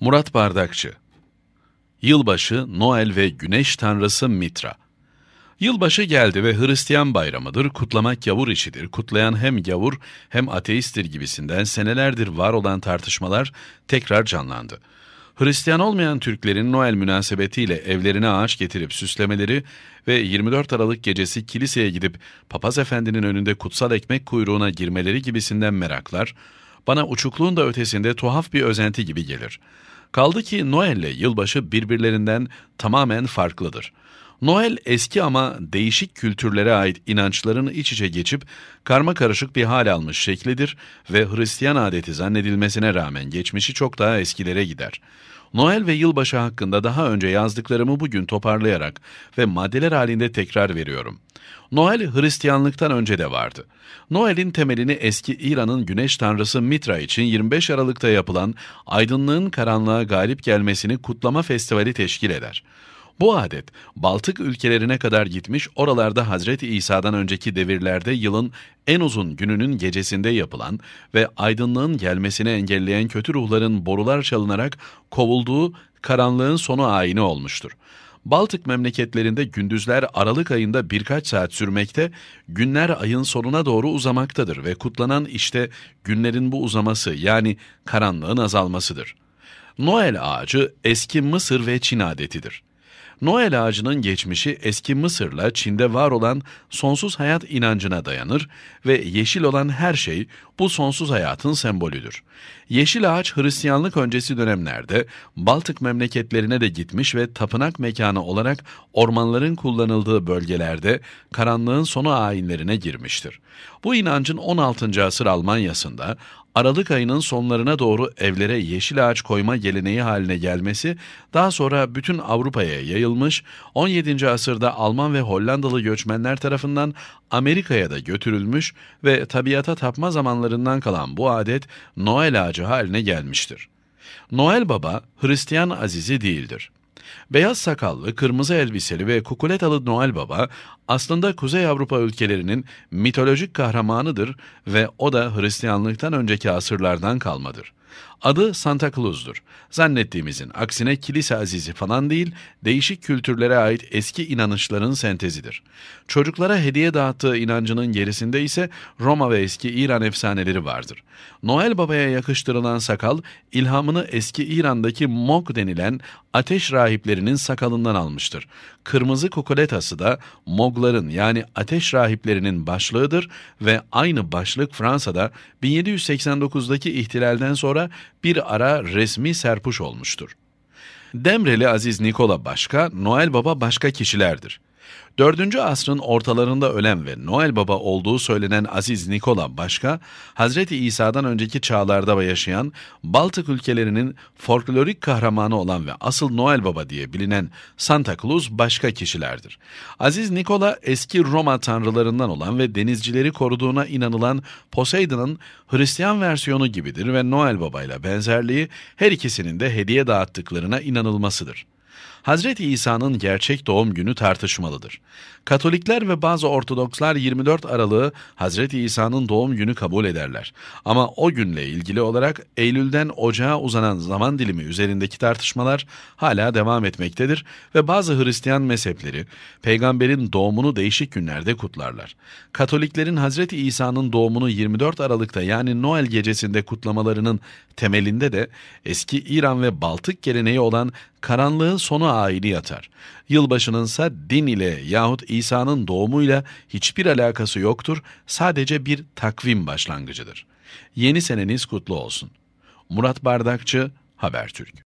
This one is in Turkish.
Murat Bardakçı Yılbaşı, Noel ve Güneş Tanrısı Mitra Yılbaşı geldi ve Hristiyan bayramıdır, kutlamak yavur işidir, kutlayan hem yavur hem ateisttir gibisinden senelerdir var olan tartışmalar tekrar canlandı. Hristiyan olmayan Türklerin Noel münasebetiyle evlerine ağaç getirip süslemeleri ve 24 Aralık gecesi kiliseye gidip papaz efendinin önünde kutsal ekmek kuyruğuna girmeleri gibisinden meraklar, bana uçukluğun da ötesinde tuhaf bir özenti gibi gelir. Kaldı ki Noel ile yılbaşı birbirlerinden tamamen farklıdır. Noel eski ama değişik kültürlere ait inançlarını iç içe geçip karma karışık bir hal almış şeklidir ve Hristiyan adeti zannedilmesine rağmen geçmişi çok daha eskilere gider. Noel ve yılbaşı hakkında daha önce yazdıklarımı bugün toparlayarak ve maddeler halinde tekrar veriyorum. Noel Hristiyanlıktan önce de vardı. Noel'in temelini eski İran'ın güneş tanrısı Mitra için 25 Aralık'ta yapılan aydınlığın karanlığa galip gelmesini kutlama festivali teşkil eder. Bu adet Baltık ülkelerine kadar gitmiş oralarda Hazreti İsa'dan önceki devirlerde yılın en uzun gününün gecesinde yapılan ve aydınlığın gelmesini engelleyen kötü ruhların borular çalınarak kovulduğu karanlığın sonu ayini olmuştur. Baltık memleketlerinde gündüzler Aralık ayında birkaç saat sürmekte, günler ayın sonuna doğru uzamaktadır ve kutlanan işte günlerin bu uzaması yani karanlığın azalmasıdır. Noel ağacı eski Mısır ve Çin adetidir. Noel ağacının geçmişi eski Mısır'la Çin'de var olan sonsuz hayat inancına dayanır ve yeşil olan her şey bu sonsuz hayatın sembolüdür. Yeşil ağaç Hristiyanlık öncesi dönemlerde Baltık memleketlerine de gitmiş ve tapınak mekanı olarak ormanların kullanıldığı bölgelerde karanlığın sonu ayinlerine girmiştir. Bu inancın 16. asır Almanya'sında Aralık ayının sonlarına doğru evlere yeşil ağaç koyma geleneği haline gelmesi daha sonra bütün Avrupa'ya yayılmış, 17. asırda Alman ve Hollandalı göçmenler tarafından Amerika'ya da götürülmüş ve tabiata tapma zamanlarından kalan bu adet Noel ağacı haline gelmiştir. Noel Baba Hristiyan azizi değildir. Beyaz sakallı, kırmızı elbiseli ve kukuletalı Noel Baba aslında Kuzey Avrupa ülkelerinin mitolojik kahramanıdır ve o da Hristiyanlıktan önceki asırlardan kalmadır. Adı Santa Claus'dur. Zannettiğimizin aksine kilise azizi falan değil, değişik kültürlere ait eski inanışların sentezidir. Çocuklara hediye dağıttığı inancının gerisinde ise Roma ve eski İran efsaneleri vardır. Noel Baba'ya yakıştırılan sakal, ilhamını eski İran'daki Mok denilen ateş rahiplerinin sakalından almıştır. Kırmızı kokoletası da Mogların yani ateş rahiplerinin başlığıdır ve aynı başlık Fransa'da 1789'daki ihtilalden sonra sonra bir ara resmi serpuş olmuştur. Demreli Aziz Nikola başka, Noel Baba başka kişilerdir. 4. asrın ortalarında ölen ve Noel Baba olduğu söylenen Aziz Nikola başka, Hazreti İsa'dan önceki çağlarda yaşayan Baltık ülkelerinin folklorik kahramanı olan ve asıl Noel Baba diye bilinen Santa Claus başka kişilerdir. Aziz Nikola eski Roma tanrılarından olan ve denizcileri koruduğuna inanılan Poseidon'un Hristiyan versiyonu gibidir ve Noel Baba ile benzerliği her ikisinin de hediye dağıttıklarına inanılmasıdır. Hazreti İsa'nın gerçek doğum günü tartışmalıdır. Katolikler ve bazı Ortodokslar 24 Aralık'ı Hazreti İsa'nın doğum günü kabul ederler. Ama o günle ilgili olarak Eylül'den Ocağa uzanan zaman dilimi üzerindeki tartışmalar hala devam etmektedir ve bazı Hristiyan mezhepleri peygamberin doğumunu değişik günlerde kutlarlar. Katoliklerin Hazreti İsa'nın doğumunu 24 Aralık'ta yani Noel gecesinde kutlamalarının temelinde de eski İran ve Baltık geleneği olan karanlığın sonu aili yatar. Yılbaşınınsa din ile yahut İsa'nın doğumuyla hiçbir alakası yoktur, sadece bir takvim başlangıcıdır. Yeni seneniz kutlu olsun. Murat Bardakçı, Habertürk.